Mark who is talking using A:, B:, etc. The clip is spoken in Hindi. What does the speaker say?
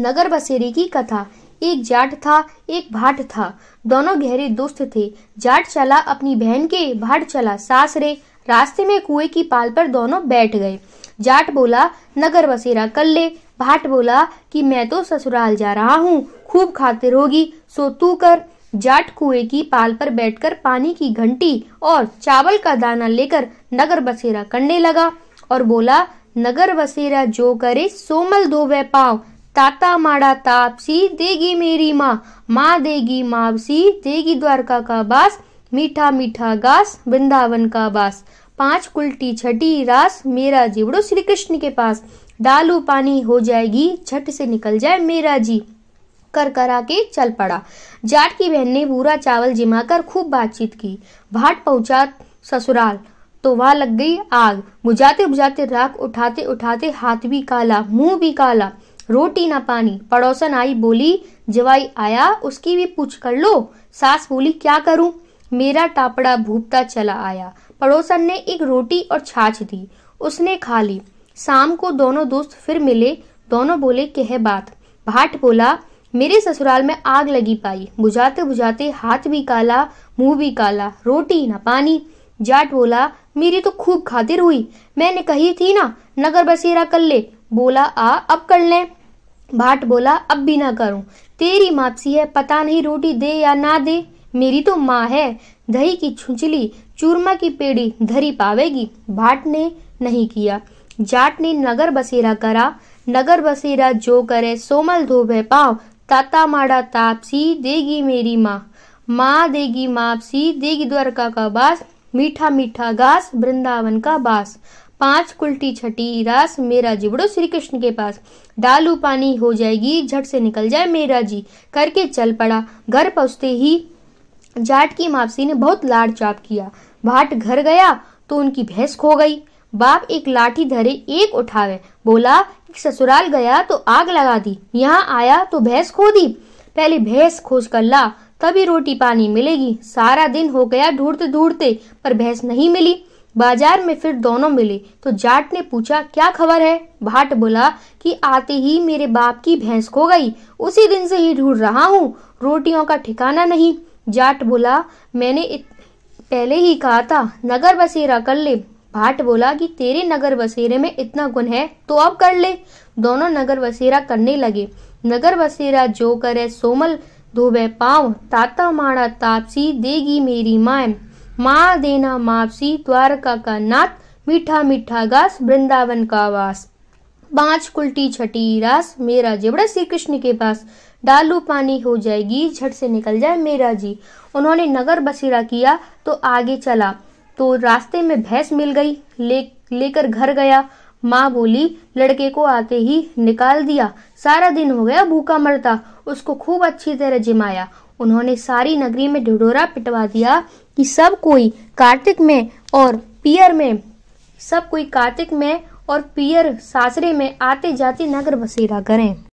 A: नगर बसेरे की कथा एक जाट था एक भाट था दोनों गहरे दोस्त थे जाट चला अपनी बहन के भाट चला सासरे रास्ते में कुएं की पाल पर दोनों बैठ गए जाट बोला नगर बसेरा कर ले भाट बोला कि मैं तो ससुराल जा रहा हूँ खूब खातिर होगी सो तू कर जाट कुएं की पाल पर बैठकर पानी की घंटी और चावल का दाना लेकर नगर बसेरा करने लगा और बोला नगर बसेरा जो करे सोमल दो वह पाव ताता माड़ा तापसी देगी मेरी माँ माँ देगी मावसी देगी द्वारका का बास मीठा मीठा घास वृंदावन का बास पांच कुल्टी छठी रास मेरा जी बड़ो श्री कृष्ण के पास डालू पानी हो जाएगी छठ से निकल जाए मेरा जी कर करा के चल पड़ा जाट की बहन ने पूरा चावल जिमा कर खूब बातचीत की भाट पहुंचा ससुराल तो वहां लग गई आग बुझाते बुझाते राख उठाते उठाते हाथ भी काला मुंह भी काला रोटी ना पानी पड़ोसन आई बोली जवाई आया उसकी भी पूछ कर लो सास बोली क्या करूं मेरा टापड़ा भूपता चला आया पड़ोसन ने एक रोटी और छाछ दी उसने खा ली शाम को दोनों दोस्त फिर मिले दोनों बोले कह बात भाट बोला मेरे ससुराल में आग लगी पाई बुझाते बुझाते हाथ भी काला मुंह भी काला रोटी ना पानी जाट बोला मेरी तो खूब खातिर हुई मैंने कही थी ना नगर बसेरा कर ले बोला आ अब कर लें भाट बोला अब भी ना करूं तेरी मापसी है पता नहीं रोटी दे या ना दे मेरी तो माँ है दही की छुंचली चूरमा की पेड़ी धरी पावेगी भाट ने नहीं किया जाट ने नगर बसेरा करा नगर बसेरा जो करे सोमल धोबे पाव ताता माड़ा तापसी देगी मेरी माँ माँ देगी मापसी देगी द्वारका का बास मीठा मीठा घास वृंदावन का बास पांच कुल्टी छठी रास मेरा जी बड़ो श्री कृष्ण के पास डालू पानी हो जाएगी झट से निकल जाए मेरा जी करके चल पड़ा घर पहुंचते ही जाट की मापसी ने बहुत लाड़ चाप किया भाट घर गया तो उनकी भैंस खो गई बाप एक लाठी धरे एक उठावे बोला ससुराल गया तो आग लगा दी यहाँ आया तो भैंस खो दी पहले भैंस खोज कर ला तभी रोटी पानी मिलेगी सारा दिन हो गया ढूंढते ढूंढते पर भैंस नहीं मिली बाजार में फिर दोनों मिले तो जाट ने पूछा क्या खबर है भाट बोला कि आते ही मेरे बाप की भैंस खो गई उसी दिन से ही ढूंढ रहा हूँ रोटियों का ठिकाना नहीं जाट बोला मैंने पहले ही कहा था नगर बसेरा कर ले भाट बोला कि तेरे नगर बसेरे में इतना गुण है तो अब कर ले दोनों नगर बसेरा करने लगे नगर बसेरा जो करे सोमल धोबे पाँव ताता माड़ा तापसी देगी मेरी माए माँ देना मापसी द्वारका का नाथ मीठा मीठा घास वृंदावन का वास पांच कुल्टी छठी रास मेरा जी बड़े श्री कृष्ण के पास डालू पानी हो जाएगी झट से निकल जाए मेरा जी उन्होंने नगर बसेरा किया तो आगे चला तो रास्ते में भैंस मिल गई ले लेकर घर गया माँ बोली लड़के को आते ही निकाल दिया सारा दिन हो गया भूखा मरता उसको खूब अच्छी तरह जिमाया उन्होंने सारी नगरी में ढिढोरा पिटवा दिया कि सब कोई कार्तिक में और पियर में सब कोई कार्तिक में और पियर सासरे में आते जाते नगर बसेरा करें